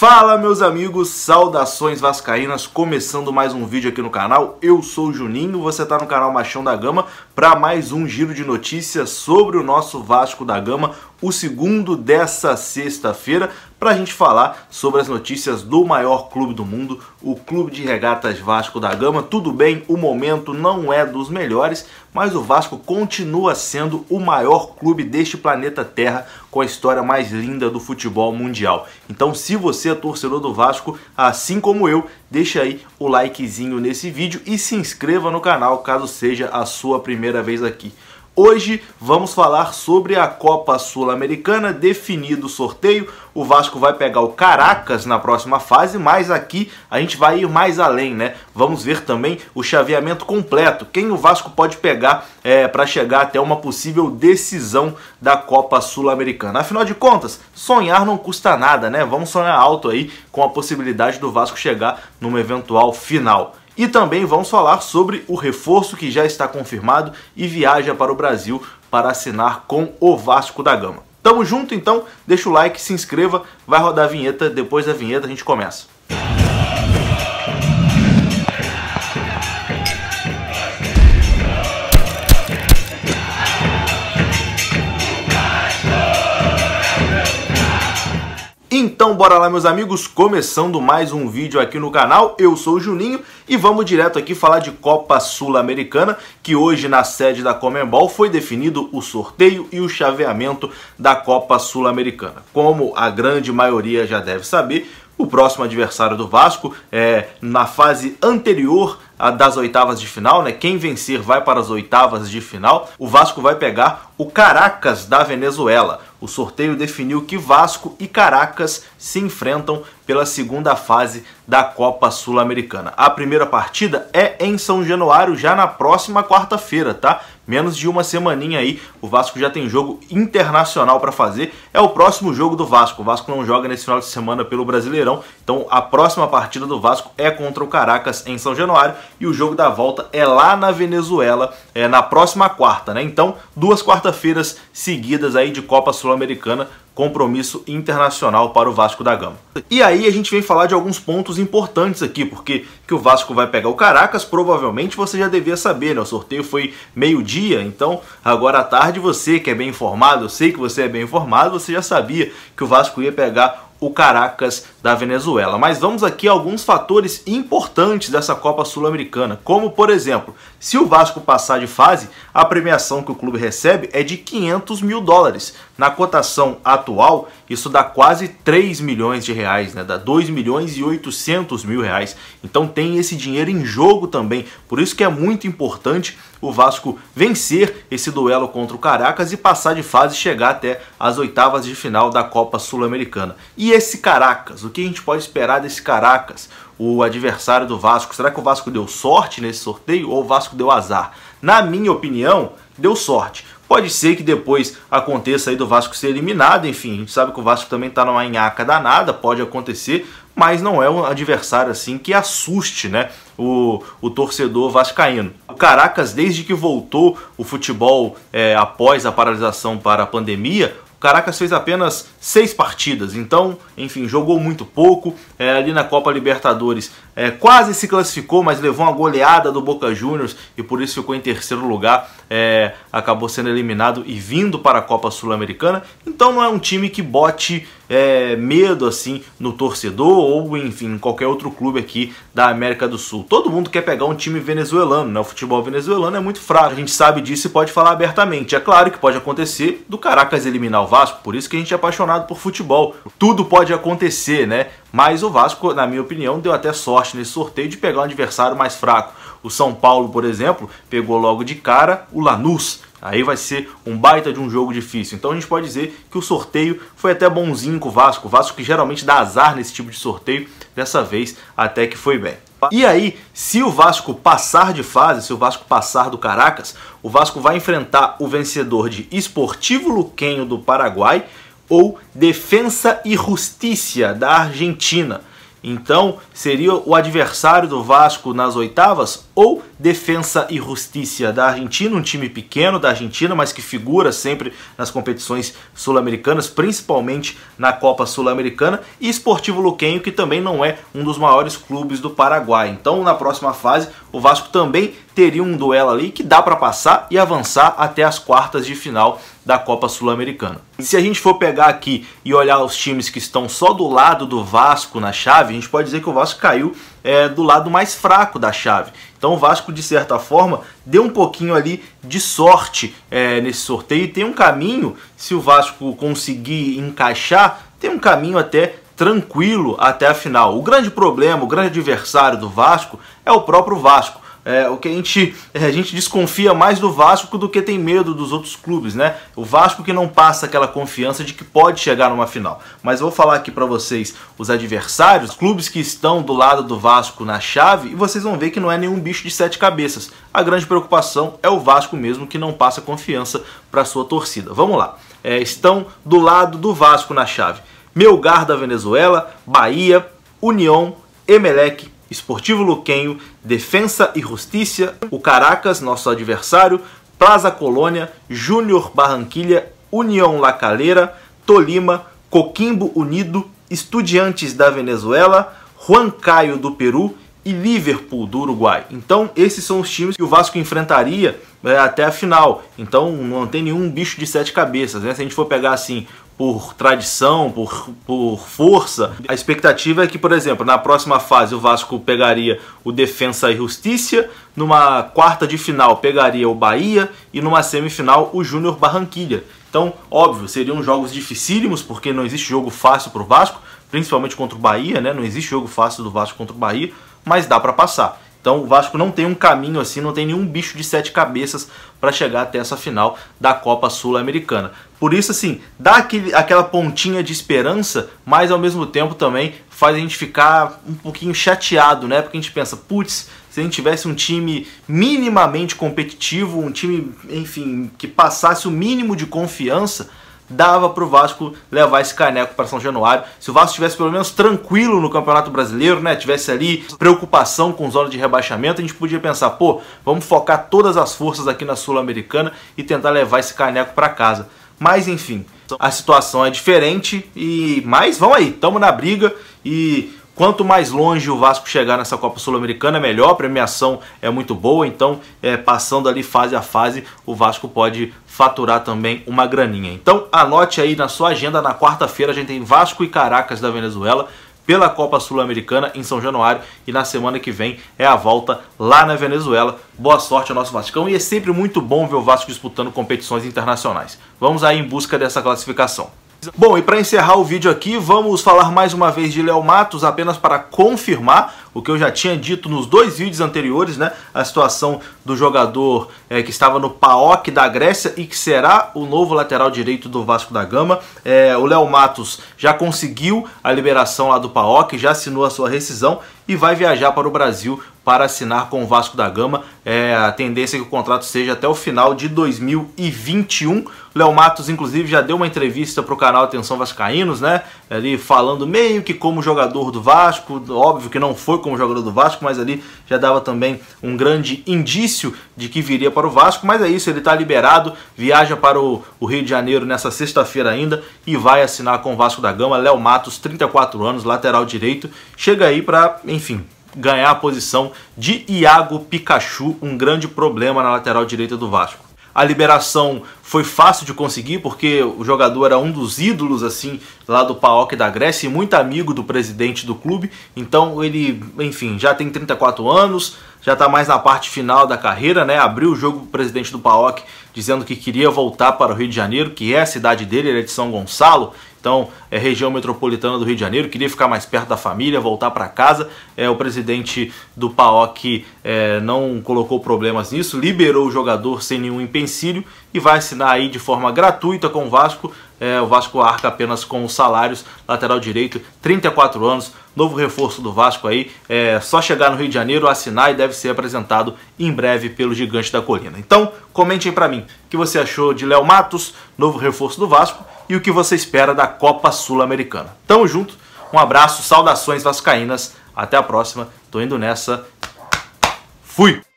Fala meus amigos, saudações vascaínas, começando mais um vídeo aqui no canal. Eu sou o Juninho, você está no canal Machão da Gama para mais um giro de notícias sobre o nosso Vasco da Gama, o segundo dessa sexta-feira, para a gente falar sobre as notícias do maior clube do mundo, o Clube de Regatas Vasco da Gama. Tudo bem, o momento não é dos melhores, mas o Vasco continua sendo o maior clube deste planeta Terra com a história mais linda do futebol mundial. Então, se você é torcedor do Vasco, assim como eu, deixa aí o likezinho nesse vídeo e se inscreva no canal caso seja a sua primeira vez aqui. Hoje vamos falar sobre a Copa Sul-Americana, definido o sorteio. O Vasco vai pegar o Caracas na próxima fase, mas aqui a gente vai ir mais além, né? Vamos ver também o chaveamento completo, quem o Vasco pode pegar é, para chegar até uma possível decisão da Copa Sul-Americana. Afinal de contas, sonhar não custa nada, né? Vamos sonhar alto aí com a possibilidade do Vasco chegar numa eventual final. E também vamos falar sobre o reforço que já está confirmado e viaja para o Brasil para assinar com o Vasco da Gama. Tamo junto então, deixa o like, se inscreva, vai rodar a vinheta, depois da vinheta a gente começa. Então bora lá meus amigos, começando mais um vídeo aqui no canal, eu sou o Juninho e vamos direto aqui falar de Copa Sul-Americana, que hoje na sede da Comembol foi definido o sorteio e o chaveamento da Copa Sul-Americana. Como a grande maioria já deve saber, o próximo adversário do Vasco é na fase anterior das oitavas de final, né? Quem vencer vai para as oitavas de final. O Vasco vai pegar o Caracas da Venezuela. O sorteio definiu que Vasco e Caracas se enfrentam pela segunda fase da Copa Sul-Americana. A primeira partida é em São Januário, já na próxima quarta-feira, tá? Menos de uma semaninha aí, o Vasco já tem jogo internacional para fazer. É o próximo jogo do Vasco. O Vasco não joga nesse final de semana pelo Brasileirão, então a próxima partida do Vasco é contra o Caracas em São Januário e o jogo da volta é lá na Venezuela, é na próxima quarta, né? Então, duas quarta-feiras seguidas aí de Copa Sul-Americana compromisso internacional para o Vasco da Gama. E aí a gente vem falar de alguns pontos importantes aqui, porque que o Vasco vai pegar o Caracas, provavelmente você já devia saber, né? O sorteio foi meio-dia, então agora à tarde você que é bem informado, eu sei que você é bem informado, você já sabia que o Vasco ia pegar o Caracas da Venezuela. Mas vamos aqui a alguns fatores importantes dessa Copa Sul-Americana, como por exemplo, se o Vasco passar de fase, a premiação que o clube recebe é de 500 mil dólares. Na cotação atual, isso dá quase 3 milhões de reais, né? Dá 2 milhões e 800 mil reais. Então tem esse dinheiro em jogo também. Por isso que é muito importante o Vasco vencer esse duelo contra o Caracas e passar de fase e chegar até as oitavas de final da Copa Sul-Americana. E esse Caracas? O que a gente pode esperar desse Caracas? O adversário do Vasco? Será que o Vasco deu sorte nesse sorteio ou o Vasco deu azar? Na minha opinião, deu sorte. Pode ser que depois aconteça aí do Vasco ser eliminado, enfim, a gente sabe que o Vasco também está numa nhaca danada, pode acontecer, mas não é um adversário assim que assuste, né? O, o torcedor vascaíno. O Caracas, desde que voltou o futebol é, após a paralisação para a pandemia, o Caracas fez apenas seis partidas, então, enfim, jogou muito pouco. É, ali na Copa Libertadores é, quase se classificou, mas levou uma goleada do Boca Juniors e por isso ficou em terceiro lugar. É, acabou sendo eliminado e vindo para a Copa Sul-Americana. Então não é um time que bote é, medo assim no torcedor ou, enfim, em qualquer outro clube aqui da América do Sul. Todo mundo quer pegar um time venezuelano, né? O futebol venezuelano é muito fraco, a gente sabe disso e pode falar abertamente. É claro que pode acontecer do Caracas eliminar o Vasco, por isso que a gente é apaixonado por futebol. Tudo pode acontecer, né? Mas o Vasco, na minha opinião, deu até sorte nesse sorteio de pegar um adversário mais fraco. O São Paulo, por exemplo, pegou logo de cara o Lanús. Aí vai ser um baita de um jogo difícil. Então a gente pode dizer que o sorteio foi até bonzinho com o Vasco. O Vasco que geralmente dá azar nesse tipo de sorteio, dessa vez até que foi bem. E aí, se o Vasco passar de fase, se o Vasco passar do Caracas, o Vasco vai enfrentar o vencedor de Esportivo Luquenho do Paraguai ou Defensa e Justiça da Argentina. Então, seria o adversário do Vasco nas oitavas ou Defensa e Justiça da Argentina, um time pequeno da Argentina, mas que figura sempre nas competições sul-americanas, principalmente na Copa Sul-Americana, e Esportivo Luquenho, que também não é um dos maiores clubes do Paraguai. Então, na próxima fase, o Vasco também teria um duelo ali que dá para passar e avançar até as quartas de final da Copa Sul-Americana. Se a gente for pegar aqui e olhar os times que estão só do lado do Vasco na chave, a gente pode dizer que o Vasco caiu é, do lado mais fraco da chave. Então o Vasco, de certa forma, deu um pouquinho ali de sorte é, nesse sorteio e tem um caminho, se o Vasco conseguir encaixar, tem um caminho até tranquilo até a final. O grande problema, o grande adversário do Vasco é o próprio Vasco é, o que a gente, é, a gente desconfia mais do Vasco do que tem medo dos outros clubes, né? O Vasco que não passa aquela confiança de que pode chegar numa final. Mas vou falar aqui para vocês os adversários, clubes que estão do lado do Vasco na chave, e vocês vão ver que não é nenhum bicho de sete cabeças. A grande preocupação é o Vasco mesmo que não passa confiança para sua torcida. Vamos lá. É, estão do lado do Vasco na chave. Melgar da Venezuela, Bahia, União, Emelec, Esportivo Luquenho, Defensa e Justiça, o Caracas, nosso adversário, Plaza Colônia, Júnior Barranquilha, União La Calera, Tolima, Coquimbo Unido, Estudiantes da Venezuela, Juan Caio do Peru e Liverpool do Uruguai. Então, esses são os times que o Vasco enfrentaria é, até a final. Então, não tem nenhum bicho de sete cabeças. Né? Se a gente for pegar assim por tradição, por, por força. A expectativa é que, por exemplo, na próxima fase o Vasco pegaria o Defensa e Justiça, numa quarta de final pegaria o Bahia e numa semifinal o Júnior Barranquilha. Então, óbvio, seriam jogos dificílimos, porque não existe jogo fácil para o Vasco, principalmente contra o Bahia, né? Não existe jogo fácil do Vasco contra o Bahia, mas dá para passar. Então o Vasco não tem um caminho assim, não tem nenhum bicho de sete cabeças para chegar até essa final da Copa Sul-Americana. Por isso, assim, dá aquele, aquela pontinha de esperança, mas ao mesmo tempo também faz a gente ficar um pouquinho chateado, né? Porque a gente pensa, putz, se a gente tivesse um time minimamente competitivo, um time, enfim, que passasse o mínimo de confiança, dava para o Vasco levar esse caneco para São Januário. Se o Vasco tivesse pelo menos tranquilo no Campeonato Brasileiro, né, tivesse ali preocupação com zona de rebaixamento, a gente podia pensar, pô, vamos focar todas as forças aqui na Sul-Americana e tentar levar esse caneco para casa. Mas enfim, a situação é diferente e mas vamos aí, estamos na briga e Quanto mais longe o Vasco chegar nessa Copa Sul-Americana, melhor. A premiação é muito boa, então é, passando ali fase a fase, o Vasco pode faturar também uma graninha. Então anote aí na sua agenda, na quarta-feira a gente tem Vasco e Caracas da Venezuela pela Copa Sul-Americana em São Januário e na semana que vem é a volta lá na Venezuela. Boa sorte ao nosso Vascão e é sempre muito bom ver o Vasco disputando competições internacionais. Vamos aí em busca dessa classificação. Bom, e para encerrar o vídeo aqui, vamos falar mais uma vez de Léo Matos, apenas para confirmar o que eu já tinha dito nos dois vídeos anteriores, né? A situação do jogador é, que estava no PAOK da Grécia e que será o novo lateral direito do Vasco da Gama. É, o Léo Matos já conseguiu a liberação lá do PAOK, já assinou a sua rescisão e vai viajar para o Brasil para assinar com o Vasco da Gama. É, a tendência é que o contrato seja até o final de 2021. Léo Matos, inclusive, já deu uma entrevista para o canal Atenção Vascaínos, né? Ali falando meio que como jogador do Vasco, óbvio que não foi como jogador do Vasco, mas ali já dava também um grande indício de que viria para o Vasco. Mas é isso, ele está liberado, viaja para o, o Rio de Janeiro nessa sexta-feira ainda e vai assinar com o Vasco da Gama. Léo Matos, 34 anos, lateral direito, chega aí para, enfim, ganhar a posição de Iago Pikachu, um grande problema na lateral direita do Vasco. A liberação foi fácil de conseguir porque o jogador era um dos ídolos assim lá do PAOK da Grécia e muito amigo do presidente do clube. Então ele, enfim, já tem 34 anos, já está mais na parte final da carreira, né? Abriu o jogo o presidente do PAOK dizendo que queria voltar para o Rio de Janeiro, que é a cidade dele, ele é de São Gonçalo, então é região metropolitana do Rio de Janeiro, queria ficar mais perto da família, voltar para casa. É, o presidente do PAOC é, não colocou problemas nisso, liberou o jogador sem nenhum empecilho e vai assinar aí de forma gratuita com o Vasco. É, o Vasco arca apenas com os salários, lateral direito, 34 anos, novo reforço do Vasco aí. É só chegar no Rio de Janeiro, assinar e deve ser apresentado em breve pelo Gigante da Colina. Então, comentem para mim o que você achou de Léo Matos, novo reforço do Vasco e o que você espera da Copa Sul-Americana. Tamo junto, um abraço, saudações vascaínas, até a próxima, tô indo nessa, fui!